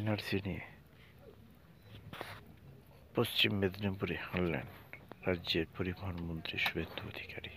NRC নিয়ে পশ্চিম মেদিনীপুরে হারলেন রাজ্যের পরিবহন মন্ত্রী শুভেন্দু অধিকারী